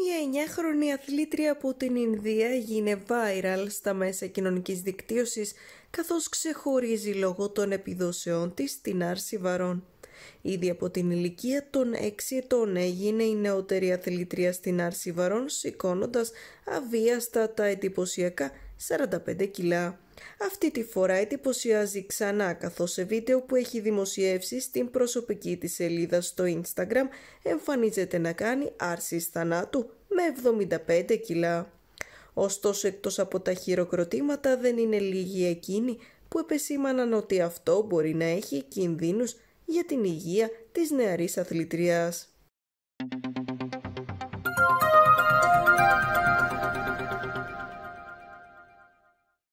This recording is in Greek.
Μια 9χρονη αθλήτρια από την Ινδία γίνε viral στα μέσα κοινωνικής δικτύωσης καθώς ξεχωρίζει λόγω των επιδόσεών της στην άρση βαρών. Ήδη από την ηλικία των 6 ετών έγινε η νεότερη αθλήτρια στην άρση βαρών σηκώνοντας αβίαστα τα εντυπωσιακά 45 κιλά. Αυτή τη φορά εντυπωσιάζει ξανά καθώς σε βίντεο που έχει δημοσιεύσει στην προσωπική της σελίδα στο Instagram εμφανίζεται να κάνει άρσης θανάτου με 75 κιλά. Ωστόσο εκτός από τα χειροκροτήματα δεν είναι λίγοι εκείνοι που επεσήμαναν ότι αυτό μπορεί να έχει κινδύνους για την υγεία της νεαρής αθλητριάς.